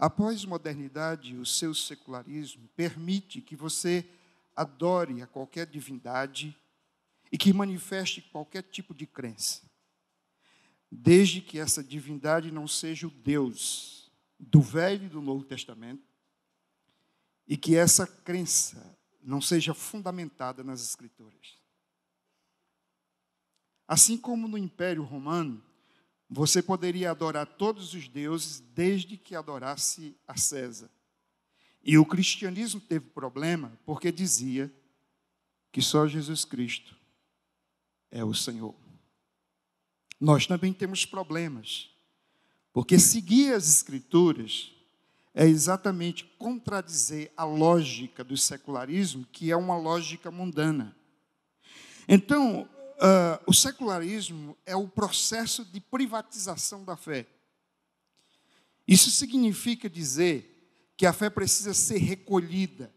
A pós-modernidade, o seu secularismo, permite que você adore a qualquer divindade e que manifeste qualquer tipo de crença, desde que essa divindade não seja o Deus do Velho e do Novo Testamento e que essa crença não seja fundamentada nas Escrituras. Assim como no Império Romano, você poderia adorar todos os deuses desde que adorasse a César. E o cristianismo teve problema porque dizia que só Jesus Cristo é o Senhor. Nós também temos problemas, porque seguir as Escrituras é exatamente contradizer a lógica do secularismo, que é uma lógica mundana. Então, Uh, o secularismo é o processo de privatização da fé. Isso significa dizer que a fé precisa ser recolhida.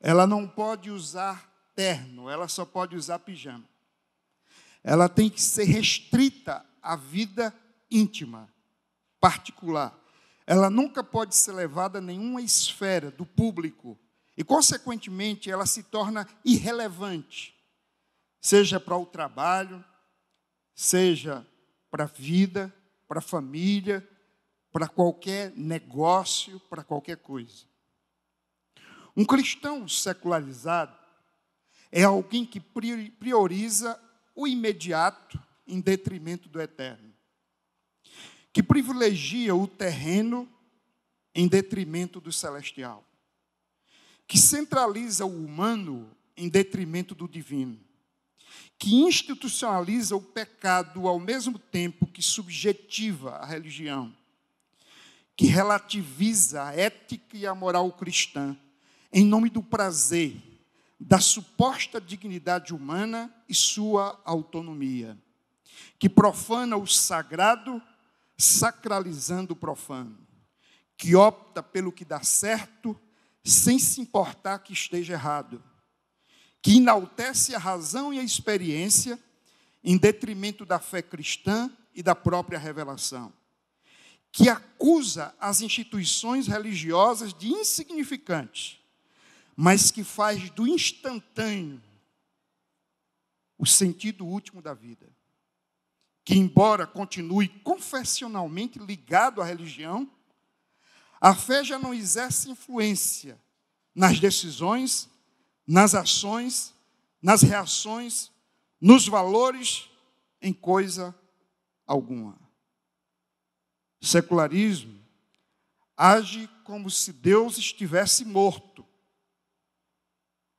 Ela não pode usar terno, ela só pode usar pijama. Ela tem que ser restrita à vida íntima, particular. Ela nunca pode ser levada a nenhuma esfera do público e, consequentemente, ela se torna irrelevante seja para o trabalho, seja para a vida, para a família, para qualquer negócio, para qualquer coisa. Um cristão secularizado é alguém que prioriza o imediato em detrimento do eterno, que privilegia o terreno em detrimento do celestial, que centraliza o humano em detrimento do divino que institucionaliza o pecado ao mesmo tempo que subjetiva a religião, que relativiza a ética e a moral cristã em nome do prazer, da suposta dignidade humana e sua autonomia, que profana o sagrado, sacralizando o profano, que opta pelo que dá certo, sem se importar que esteja errado que enaltece a razão e a experiência em detrimento da fé cristã e da própria revelação, que acusa as instituições religiosas de insignificantes, mas que faz do instantâneo o sentido último da vida, que embora continue confessionalmente ligado à religião, a fé já não exerce influência nas decisões nas ações, nas reações, nos valores, em coisa alguma. O secularismo age como se Deus estivesse morto,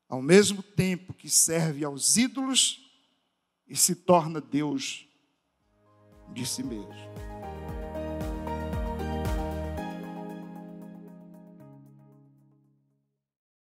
ao mesmo tempo que serve aos ídolos e se torna Deus de si mesmo.